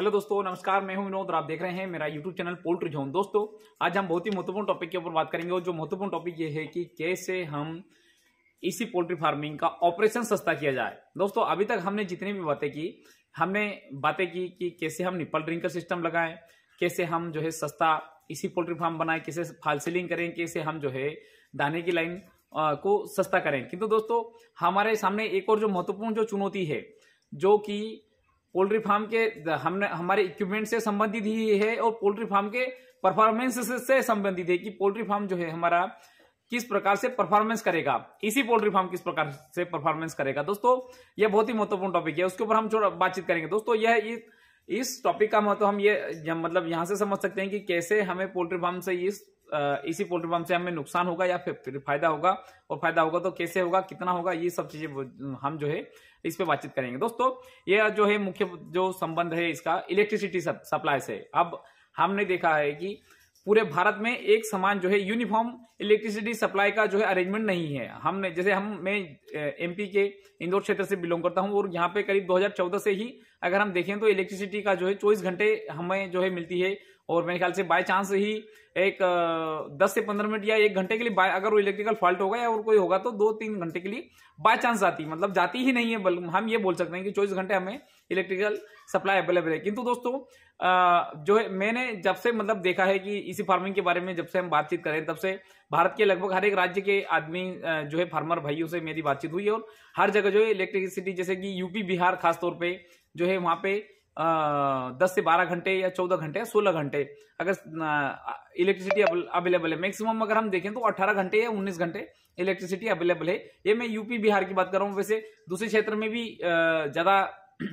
hello दोस्तों नमस्कार मैं हूं विनोद और आप देख रहे हैं मेरा यूट्यूब चैनल पोल्ट्री जोन दोस्तों आज हम बहुत ही महत्वपूर्ण टॉपिक के ऊपर बात करेंगे और जो महत्वपूर्ण टॉपिक ये है कि कैसे हम इसी पोल्ट्री फार्मिंग का ऑपरेशन सस्ता किया जाए दोस्तों अभी तक हमने जितनी भी बातें की हमने बातें की कि कैसे हम निपल ड्रिंकर सिस्टम लगाएं कैसे हम जो है सस्ता इसी पोल्ट्री फार्म बनाएं कैसे फाल सीलिंग करें कैसे हम जो है दाने की लाइन को सस्ता करें किंतु दोस्तों हमारे सामने एक और जो महत्वपूर्ण जो चुनौती है जो कि पोल्ट्री फार्म के हमने हमारे इक्विपमेंट से संबंधित ही है और पोल्ट्री फार्म के परफॉर्मेंस से संबंधित है कि पोल्ट्री फार्म जो है हमारा किस प्रकार से परफॉर्मेंस करेगा इसी पोल्ट्री फार्म किस प्रकार से परफॉर्मेंस करेगा दोस्तों यह बहुत ही महत्वपूर्ण टॉपिक है उसके ऊपर हम थोड़ा बातचीत करेंगे दोस्तों यह इस टॉपिक का महत्व हम ये मतलब यहां से समझ सकते हैं कि कैसे हमें पोल्ट्री फार्म से इस इसी पोल्ट्री फार्म से हमें नुकसान होगा या फिर फायदा होगा और फायदा होगा तो कैसे होगा कितना होगा ये सब चीजें हम जो है इस पे बातचीत करेंगे दोस्तों यह जो है मुख्य जो संबंध है इसका इलेक्ट्रिसिटी सप्लाई से अब हमने देखा है कि पूरे भारत में एक समान जो है यूनिफॉर्म इलेक्ट्रिसिटी सप्लाई का जो है अरेंजमेंट नहीं है हमने जैसे हम मैं एमपी के इंदौर क्षेत्र से बिलोंग करता हूं और यहाँ पे करीब 2014 से ही अगर हम देखें तो इलेक्ट्रिसिटी का जो है चौबीस घंटे हमें जो है मिलती है और मेरे ख्याल से बाय चांस ही एक दस से पंद्रह मिनट या एक घंटे के लिए बाय अगर वो इलेक्ट्रिकल फॉल्ट होगा या और कोई होगा तो दो तीन घंटे के लिए बाय चांस जाती मतलब जाती ही नहीं है बल्कि हम ये बोल सकते हैं कि चौबीस घंटे हमें इलेक्ट्रिकल सप्लाई अवेलेबल है किंतु दोस्तों जो है मैंने जब से मतलब देखा है कि इसी फार्मिंग के बारे में जब से हम बातचीत करें तब से भारत के लगभग हर एक राज्य के आदमी जो है फार्मर भाइयों से मेरी बातचीत हुई और हर जगह जो है इलेक्ट्रिसिटी जैसे कि यूपी बिहार खासतौर पर जो है वहाँ पे दस से बारह घंटे या चौदह घंटे या सोलह घंटे अगर इलेक्ट्रिसिटी अवेलेबल है मैक्सिमम अगर हम देखें तो अट्ठारह घंटे या उन्नीस घंटे इलेक्ट्रिसिटी अवेलेबल है ये मैं यूपी बिहार की बात कर रहा हूँ वैसे दूसरे क्षेत्र में भी ज़्यादा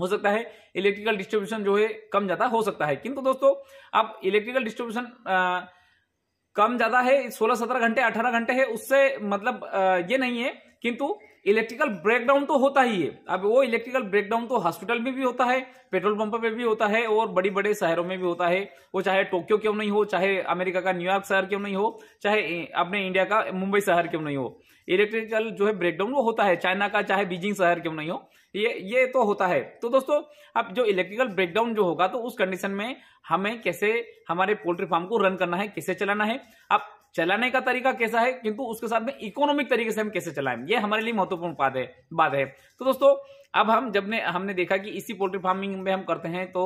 हो सकता है इलेक्ट्रिकल डिस्ट्रीब्यूशन जो है कम ज़्यादा हो सकता है किंतु दोस्तों आप इलेक्ट्रिकल डिस्ट्रीब्यूशन कम ज़्यादा है सोलह सत्रह घंटे अठारह घंटे है उससे मतलब ये नहीं है किंतु इलेक्ट्रिकल ब्रेकडाउन तो होता ही है अब वो इलेक्ट्रिकल ब्रेकडाउन तो हॉस्पिटल में भी होता है पेट्रोल पंप में भी होता है और बड़ी बड़े शहरों में भी होता है वो चाहे टोक्यो क्यों नहीं हो चाहे अमेरिका का न्यूयॉर्क शहर क्यों नहीं हो चाहे अपने इंडिया का मुंबई शहर क्यों नहीं हो इलेक्ट्रिकल जो है ब्रेकडाउन वो होता है चाइना का चाहे बीजिंग शहर क्यों नहीं हो ये ये तो होता है तो दोस्तों अब जो इलेक्ट्रिकल ब्रेकडाउन जो होगा तो उस कंडीशन में हमें कैसे हमारे पोल्ट्री फार्म को रन करना है कैसे चलाना है अब चलाने का तरीका कैसा है किंतु उसके साथ में इकोनॉमिक तरीके से हम कैसे चलाएं ये हमारे लिए महत्वपूर्ण बात है बात है तो दोस्तों अब हम जब ने हमने देखा कि इसी पोल्ट्री फार्मिंग में हम करते हैं तो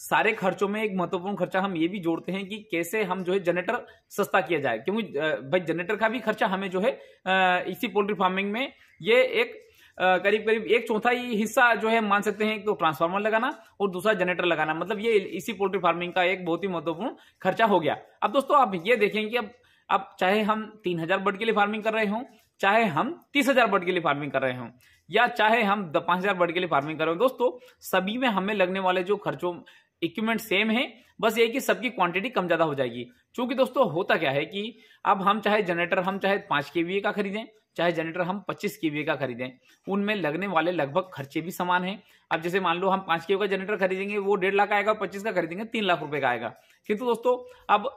सारे खर्चों में एक महत्वपूर्ण खर्चा हम ये भी जोड़ते हैं कि कैसे हम जो है जनरेटर सस्ता किया जाए क्योंकि भाई जनरेटर का भी खर्चा हमें जो है इसी पोल्ट्री फार्मिंग में ये एक करीब करीब एक चौथाई हिस्सा जो है मान सकते हैं तो ट्रांसफार्मर लगाना और दूसरा जनरेटर लगाना मतलब ये इसी पोल्ट्री फार्मिंग का एक बहुत ही महत्वपूर्ण खर्चा हो गया अब दोस्तों आप ये देखें कि अब अब चाहे हम तीन हजार बर्ड के लिए फार्मिंग कर रहे हो चाहे हम तीस हजार बर्ड के लिए फार्मिंग कर रहे हो या चाहे हम पांच हजार बर्ड के लिए फार्मिंग कर रहे हो दोस्तों सभी में हमें लगने वाले जो खर्चों इक्विपमेंट सेम है बस ये कि सबकी क्वांटिटी कम ज्यादा हो जाएगी क्योंकि दोस्तों होता क्या है कि अब हम चाहे जनरेटर हम चाहे पांच के का खरीदें चाहे जनरेटर हम 25 के का खरीदें उनमें लगने वाले लगभग खर्चे भी समान हैं अब जैसे मान लो हम पांच के का जनरेटर खरीदेंगे वो डेढ़ लाख आएगा पच्चीस का खरीदेंगे तीन लाख रुपए का आएगा किंतु दोस्तों अब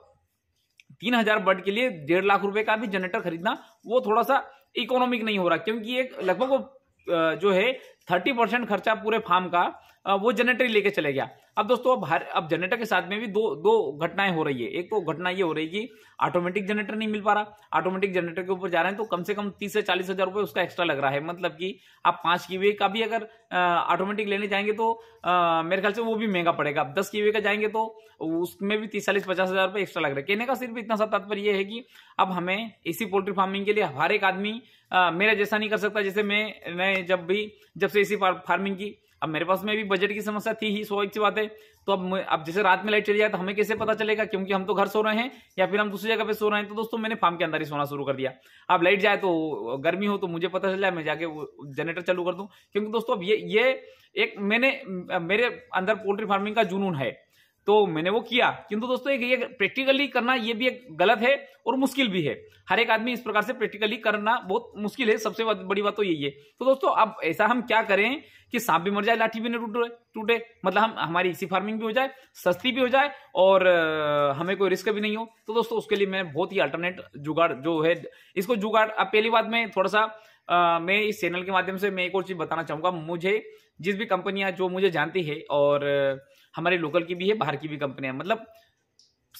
तीन हजार बर्ड के लिए डेढ़ लाख रुपए का भी जनरेटर खरीदना वो थोड़ा सा इकोनॉमिक नहीं हो रहा क्योंकि एक लगभग जो है थर्टी परसेंट खर्चा पूरे फार्म का वो जनरेटर ही लेके चले गया अब दोस्तों अब हर अब जनरेटर के साथ में भी दो दो घटनाएं हो रही है एक तो घटना ये हो रही है कि ऑटोमेटिक जनरेटर नहीं मिल पा रहा ऑटोमेटिक जनरेटर के ऊपर जा रहे हैं तो कम से कम तीस से चालीस हजार रुपये उसका एक्स्ट्रा लग रहा है मतलब कि आप पांच की वे का भी अगर ऑटोमेटिक लेने जाएंगे तो आ, मेरे ख्याल से वो भी महंगा पड़ेगा आप दस की वे का जाएंगे तो उसमें भी तीस चालीस पचास हजार रुपये एक्स्ट्रा लग रहा है कहने का सिर्फ इतना सा तात्पर्य यह है कि अब हमें इसी पोल्ट्री फार्मिंग के लिए हर एक आदमी मेरा जैसा नहीं कर सकता जैसे मैं मैं जब भी जब से इसी फार्मिंग की अब मेरे पास में भी बजट की समस्या थी ही एक सी बात है तो अब अब जैसे रात में लाइट चली जाए तो हमें कैसे पता चलेगा क्योंकि हम तो घर सो रहे हैं या फिर हम दूसरी जगह पे सो रहे हैं तो दोस्तों मैंने फार्म के अंदर ही सोना शुरू कर दिया अब लाइट जाए तो गर्मी हो तो मुझे पता चल जाए मैं जाके जनरेटर चालू कर दूँ क्योंकि दोस्तों अब ये ये एक मैंने मेरे अंदर पोल्ट्री फार्मिंग का जुनून है तो मैंने वो किया किंतु दोस्तों एक ये प्रैक्टिकली करना ये भी एक गलत है और मुश्किल भी है हर एक आदमी इस प्रकार से प्रैक्टिकली करना बहुत मुश्किल है सबसे बड़ी बात तो यही है तो दोस्तों अब ऐसा हम क्या करें कि सांप भी मर जाए लाठी भी नहीं टूटे मतलब हम हमारी इसी फार्मिंग भी हो जाए सस्ती भी हो जाए और हमें कोई रिस्क भी नहीं हो तो दोस्तों उसके लिए मैं बहुत ही अल्टरनेट जुगाड़ जो है इसको जुगाड़ अब पहली बात में थोड़ा सा आ, मैं इस चैनल के माध्यम से मैं एक और चीज बताना चाहूंगा मुझे जिस भी कंपनियां जो मुझे जानती है और हमारे लोकल की भी है बाहर की भी कंपनियां मतलब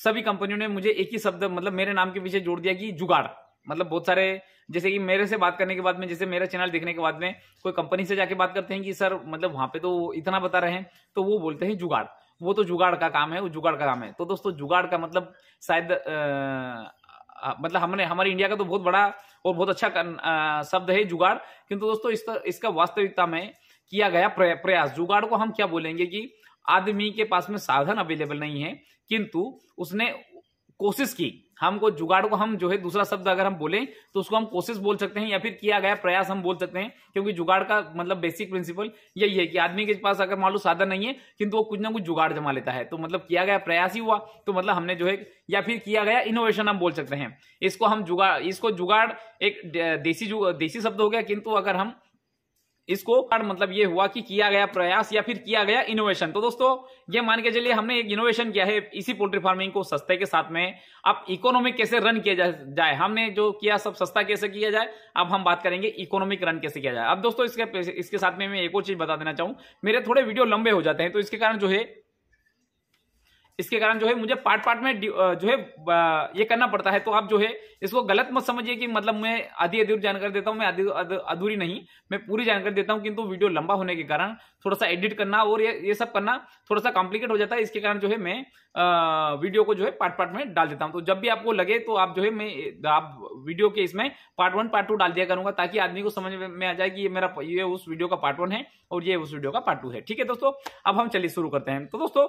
सभी कंपनियों ने मुझे एक ही शब्द मतलब मेरे नाम के पीछे जोड़ दिया कि जुगाड़ मतलब बहुत सारे जैसे कि मेरे से बात करने के बाद में जैसे मेरा चैनल देखने के बाद में कोई कंपनी से जाके बात करते हैं कि सर मतलब वहां पे तो इतना बता रहे हैं तो वो बोलते हैं जुगाड़ वो तो जुगाड़ का काम है वो जुगाड़ का काम है तो दोस्तों जुगाड़ का मतलब शायद मतलब हमने हमारे इंडिया का तो बहुत बड़ा और बहुत अच्छा आ, शब्द है जुगाड़ किंतु दोस्तों इस इसका वास्तविकता में किया गया प्रयास जुगाड़ को हम क्या बोलेंगे कि आदमी के पास में साधन अवेलेबल नहीं है किंतु उसने कोशिश की हमको जुगाड़ को हम जो है दूसरा शब्द अगर हम बोले तो उसको हम कोशिश बोल सकते हैं या फिर किया गया प्रयास हम बोल सकते हैं क्योंकि जुगाड़ का मतलब बेसिक प्रिंसिपल यही है कि आदमी के पास अगर मान लो साधन नहीं है किंतु वो कुछ ना कुछ जुगाड़ जमा लेता है तो मतलब किया गया प्रयास ही हुआ तो मतलब हमने जो है या फिर किया गया इनोवेशन हम बोल सकते हैं इसको हम जुगाड़ इसको जुगाड़ एक देसी जुग, देसी शब्द हो गया किंतु अगर हम इसको मतलब ये हुआ कि किया गया प्रयास या फिर किया गया इनोवेशन तो दोस्तों ये मान के चलिए हमने एक इनोवेशन किया है इसी पोल्ट्री फार्मिंग को सस्ते के साथ में अब इकोनॉमिक कैसे रन किया जाए हमने जो किया सब सस्ता कैसे किया जाए अब हम बात करेंगे इकोनॉमिक रन कैसे किया जाए अब दोस्तों इसके इसके साथ में मैं एक और चीज बता देना चाहूँ मेरे थोड़े वीडियो लंबे हो जाते हैं तो इसके कारण जो है इसके कारण जो है मुझे पार्ट पार्ट में जो है ये करना पड़ता है तो आप जो है इसको गलत मत समझिए कि मतलब मैं आधी अधूरी जानकारी देता हूँ मैं आधी अधूरी नहीं मैं पूरी जानकारी देता हूँ किंतु वीडियो लंबा होने के कारण थोड़ा सा एडिट करना और ये ये सब करना थोड़ा सा कॉम्प्लिकेट हो जाता है इसके कारण जो है मैं वीडियो को जो है पार्ट पार्ट में डाल देता हूँ तो जब भी आपको लगे तो आप जो है मैं आप वीडियो के इसमें पार्ट वन पार्ट टू डाल दिया करूंगा ताकि आदमी को समझ में आ जाए कि ये मेरा ये उस वीडियो का पार्ट वन है और ये उस वीडियो का पार्ट टू है ठीक है दोस्तों अब हम चलिए शुरू करते हैं तो दोस्तों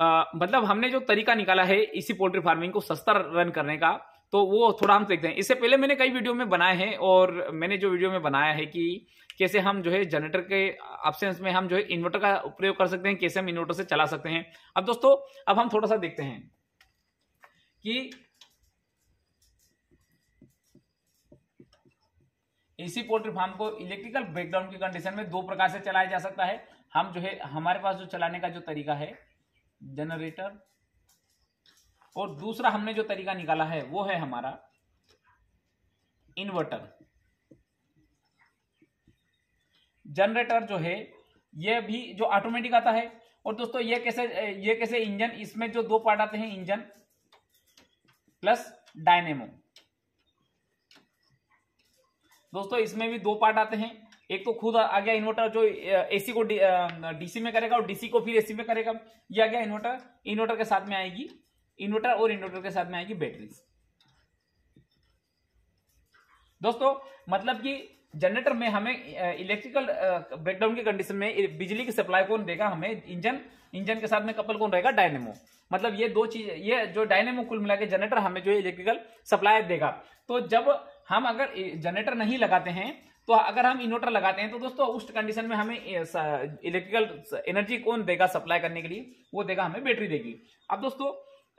आ, मतलब हमने जो तरीका निकाला है इसी पोल्ट्री फार्मिंग को सस्ता रन करने का तो वो थोड़ा हम देखते हैं इससे पहले मैंने कई वीडियो में बनाए हैं और मैंने जो वीडियो में बनाया है कि कैसे हम जो है जनरेटर के ऑप्शन में हम जो है इन्वर्टर का प्रयोग कर सकते हैं कैसे हम इन्वर्टर से चला सकते हैं अब दोस्तों अब हम थोड़ा सा देखते हैं कि इसी पोल्ट्री फार्म को इलेक्ट्रिकल ब्रेकडाउन की कंडीशन में दो प्रकार से चलाया जा सकता है हम जो है हमारे पास जो चलाने का जो तरीका है जनरेटर और दूसरा हमने जो तरीका निकाला है वो है हमारा इन्वर्टर जनरेटर जो है ये भी जो ऑटोमेटिक आता है और दोस्तों ये कैसे ये कैसे इंजन इसमें जो दो पार्ट आते हैं इंजन प्लस डायनेमो दोस्तों इसमें भी दो पार्ट आते हैं एक तो खुद आ गया इन्वर्टर जो एसी को डीसी में करेगा और डीसी को फिर एसी में करेगा ये आ गया इन्वर्टर इन्वर्टर के साथ में आएगी इन्वर्टर और इन्वर्टर के साथ में आएगी बैटरी दोस्तों मतलब कि जनरेटर में हमें इलेक्ट्रिकल ब्रेकडाउन की कंडीशन में बिजली की सप्लाई कौन देगा हमें इंजन इंजन के साथ में कपल कौन रहेगा डायनेमो मतलब ये दो चीज ये जो डायनेमो कुल मिला के जनरेटर हमें जो इलेक्ट्रिकल सप्लाई देगा तो जब हम अगर जनरेटर नहीं लगाते हैं तो अगर हम इन्वर्टर लगाते हैं तो दोस्तों उस कंडीशन में हमें इलेक्ट्रिकल एनर्जी कौन देगा सप्लाई करने के लिए वो देगा हमें बैटरी देगी अब दोस्तों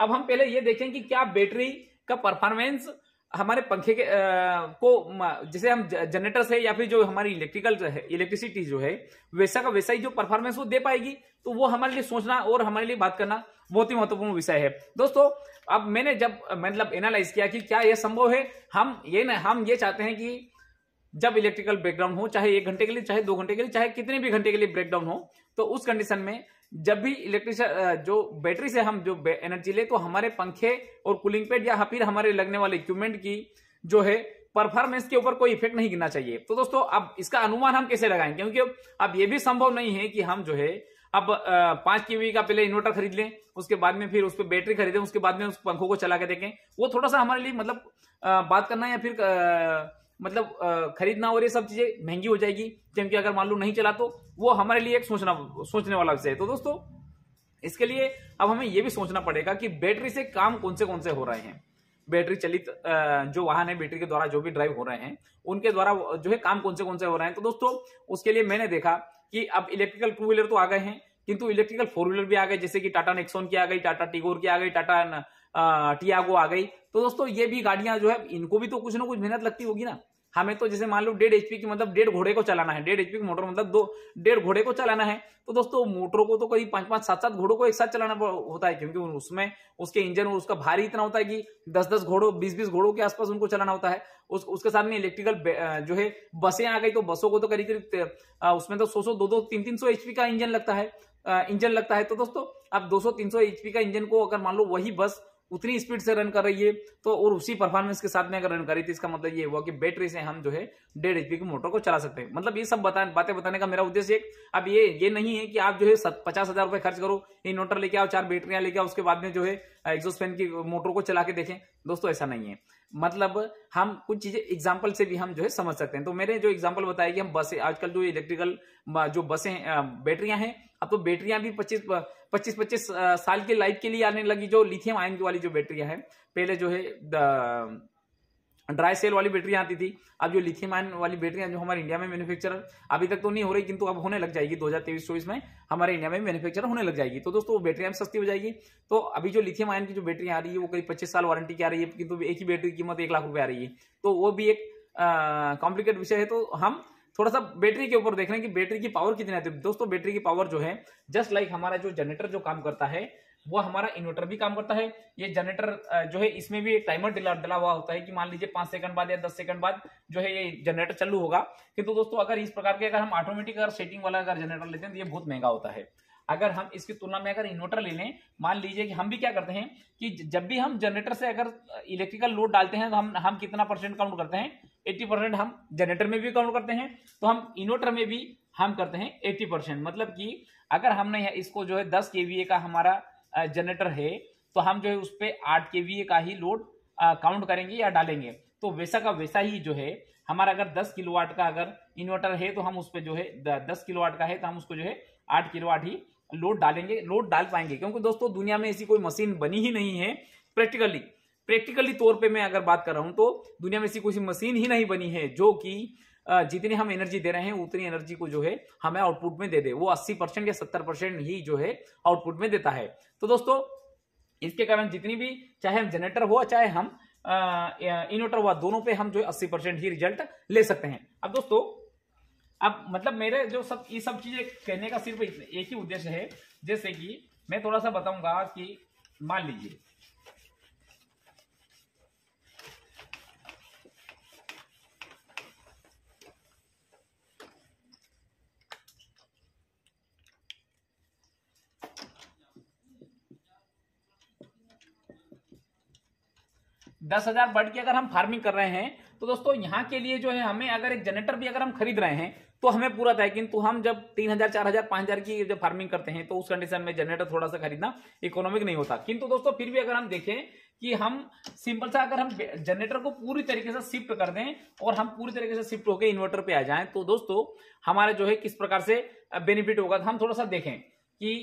अब हम पहले ये देखें कि क्या बैटरी का परफॉर्मेंस हमारे पंखे के को जैसे हम जनरेटर से या फिर जो हमारी इलेक्ट्रिकल इलेक्ट्रिसिटी जो है वैसा का वैसा ही जो परफॉर्मेंस वो दे पाएगी तो वो हमारे लिए सोचना और हमारे लिए बात करना बहुत ही महत्वपूर्ण विषय है दोस्तों अब मैंने जब मतलब एनालाइज किया कि क्या यह संभव है हम ये न, हम ये चाहते हैं कि जब इलेक्ट्रिकल ब्रेकडाउन हो चाहे एक घंटे के लिए चाहे दो घंटे के लिए चाहे कितने भी घंटे के लिए ब्रेकडाउन हो तो उस कंडीशन में जब भी इलेक्ट्रिक जो बैटरी से हम जो एनर्जी ले तो हमारे पंखे और कूलिंग पेड या फिर हमारे लगने वाले इक्विपमेंट की जो है परफॉर्मेंस के ऊपर कोई इफेक्ट नहीं गिनना चाहिए तो दोस्तों अब इसका अनुमान हम कैसे लगाएं क्योंकि अब ये भी संभव नहीं है कि हम जो है अब पांच के का पहले इन्वर्टर खरीद लें उसके बाद में फिर उस पर बैटरी खरीदें उसके बाद में उस पंखों को चला के देखें वो थोड़ा सा हमारे लिए मतलब बात करना या फिर मतलब खरीदना और ये सब चीजें महंगी हो जाएगी क्योंकि अगर मान लो नहीं चला तो वो हमारे लिए एक सोचना सोचने वाला विषय है तो दोस्तों इसके लिए अब हमें यह भी सोचना पड़ेगा कि बैटरी से काम कौन से कौन से हो रहे हैं बैटरी चलित जो वाहन है बैटरी के द्वारा जो भी ड्राइव हो रहे हैं उनके द्वारा जो है काम कौन से कौन से हो रहे हैं तो दोस्तों उसके लिए मैंने देखा कि अब इलेक्ट्रिकल टू व्हीलर तो आ गए हैं किंतु इलेक्ट्रिकल फोर व्हीलर भी आ गए जैसे कि टाटा नेक्सोन की आ गई टाटा टिगोर की आ गई टाटा टियागो आ गई तो दोस्तों ये भी गाड़ियां जो है इनको भी तो कुछ ना कुछ मेहनत लगती होगी ना हमें तो जैसे मान लो डेढ़ एचपी की मतलब डेढ़ घोड़े को चलाना है डेढ़ एचपी की मोटर मतलब दो डेढ़ घोड़े को चलाना है तो दोस्तों मोटरों को तो कभी पांच पांच सात सात घोड़ों को एक साथ चलाना होता है क्योंकि उसमें उसके इंजन और उसका भारी इतना होता है कि दस दस घोड़ों बीस बीस घोड़ों के आसपास उनको चलाना होता है उस, उसके साथ में इलेक्ट्रिकल जो है बसें आ गई तो बसों को तो करीब करीब उसमें तो सौ सौ दो दो तीन तीन सौ एचपी का इंजन लगता है इंजन लगता है तो दोस्तों अब दो तीन सौ एचपी का इंजन को अगर मान लो वही बस उतनी स्पीड से रन कर रही है तो और उसी परफॉर्मेंस के साथ में अगर रन कर रही थी इसका मतलब ये हुआ कि बैटरी से हम जो है डेढ़ एचपी के मोटर को चला सकते हैं मतलब ये सब बता बातें बताने का मेरा उद्देश्य एक अब ये ये नहीं है कि आप जो है पचास हजार रुपये खर्च करो इन्वर्टर लेके आओ चार बैटरियां लेके आओ उसके बाद में जो है एग्जोस्ट फैन की मोटर को चला के देखें दोस्तों ऐसा नहीं है मतलब हम कुछ चीजें एग्जाम्पल से भी हम जो है समझ सकते हैं तो मेरे जो एग्जाम्पल बताया कि हम बसें आजकल जो इलेक्ट्रिकल जो बसें बैटरियां हैं अब तो बैटरियां भी पच्चीस पच्चीस पच्चीस साल के लाइफ के लिए आने लगी जो लिथियम आयन वाली जो बैटरियां हैं पहले जो है ड्राई सेल वाली बैटरी आती थी अब जो लिथियम आयन वाली बैटरी जो हमारे इंडिया में मैन्युफैक्चर अभी तक तो नहीं हो रही किंतु अब होने लग जाएगी 2023 24 में हमारे इंडिया में मैन्युफैक्चर होने लग जाएगी तो दोस्तों वो बैटरी हम सस्ती हो जाएगी तो अभी जो लिथियम आयन की जो बैटरी आ रही है वो करीब पच्चीस साल वारंटी की आ रही है किंतु एक ही बैटरी की कीमत एक लाख रुपये आ रही है तो वो भी एक कॉम्प्लिकेट विषय है तो हम थोड़ा सा बैटरी के ऊपर देख रहे हैं कि बैटरी की पावर कितनी आती है दोस्तों बैटरी की पावर जो है जस्ट लाइक हमारा जो जनरेटर जो काम करता है वो हमारा इन्वर्टर भी काम करता है ये जनरेटर जो है इसमें भी एक टाइमर डला डला हुआ होता है कि मान लीजिए पांच सेकंड बाद या दस सेकंड बाद जो है ये जनरेटर चालू होगा कि तो दोस्तों अगर इस प्रकार के अगर हम ऑटोमेटिक अगर सेटिंग वाला अगर जनरेटर लेते हैं तो ये बहुत महंगा होता है अगर हम इसकी तुलना में अगर इन्वर्टर ले लें मान लीजिए कि हम भी क्या करते हैं कि जब भी हम जनरेटर से अगर इलेक्ट्रिकल लोड डालते हैं तो हम हम कितना परसेंट काउंट करते हैं एट्टी परसेंट हम जनरेटर में भी काउंट करते हैं तो हम इन्वर्टर में भी हम करते हैं एट्टी परसेंट मतलब कि अगर हमने इसको जो है दस के का हमारा जनरेटर है तो हम जो है उस पर आठ के का ही लोड काउंट करेंगे या डालेंगे तो वैसा का वैसा ही जो है हमारा अगर 10 किलोवाट का अगर इन्वर्टर है तो हम उस पर जो है 10 किलोवाट का है तो हम उसको जो है 8 किलोवाट ही लोड डालेंगे लोड डाल पाएंगे क्योंकि दोस्तों दुनिया में ऐसी कोई मशीन बनी ही नहीं है प्रैक्टिकली प्रैक्टिकली तौर पे मैं अगर बात कर रहा हूं तो दुनिया में ऐसी कोई मशीन ही नहीं बनी है जो कि जितनी हम एनर्जी दे रहे हैं उतनी एनर्जी को जो है हमें आउटपुट में दे दे वो 80 परसेंट या 70 परसेंट ही जो है आउटपुट में देता है तो दोस्तों इसके कारण जितनी भी चाहे हम जनरेटर हो चाहे हम इन्वर्टर हुआ दोनों पे हम जो है अस्सी परसेंट ही रिजल्ट ले सकते हैं अब दोस्तों अब मतलब मेरे जो सब ये सब चीजें कहने का सिर्फ एक ही उद्देश्य है जैसे कि मैं थोड़ा सा बताऊंगा कि मान लीजिए दस हजार बर्ड की अगर हम फार्मिंग कर रहे हैं तो दोस्तों यहाँ के लिए जो है हमें अगर एक जनरेटर भी अगर हम खरीद रहे हैं तो हमें पूरा था किंतु हम जब तीन हजार चार हजार पांच हजार की जब फार्मिंग करते हैं तो उस कंडीशन में जनरेटर थोड़ा सा खरीदना इकोनॉमिक नहीं होता किंतु दोस्तों फिर भी अगर हम देखें कि हम सिंपल सा अगर हम जनरेटर को पूरी तरीके से शिफ्ट कर दें और हम पूरी तरीके से शिफ्ट होकर इन्वर्टर पर आ जाएं तो दोस्तों हमारे जो है किस प्रकार से बेनिफिट होगा तो हम थोड़ा सा देखें कि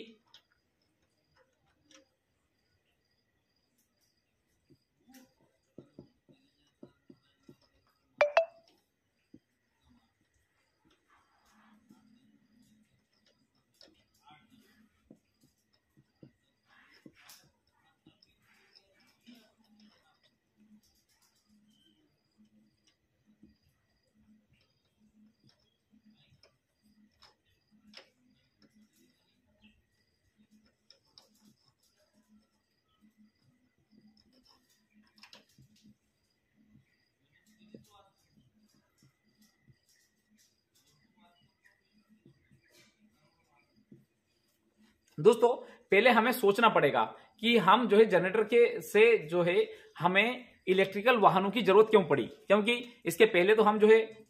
दोस्तों पहले हमें सोचना पड़ेगा कि हम जो है जनरेटर के से जो है हमें इलेक्ट्रिकल वाहनों की जरूरत क्यों पड़ी क्योंकि इसके पहले तो हम जो है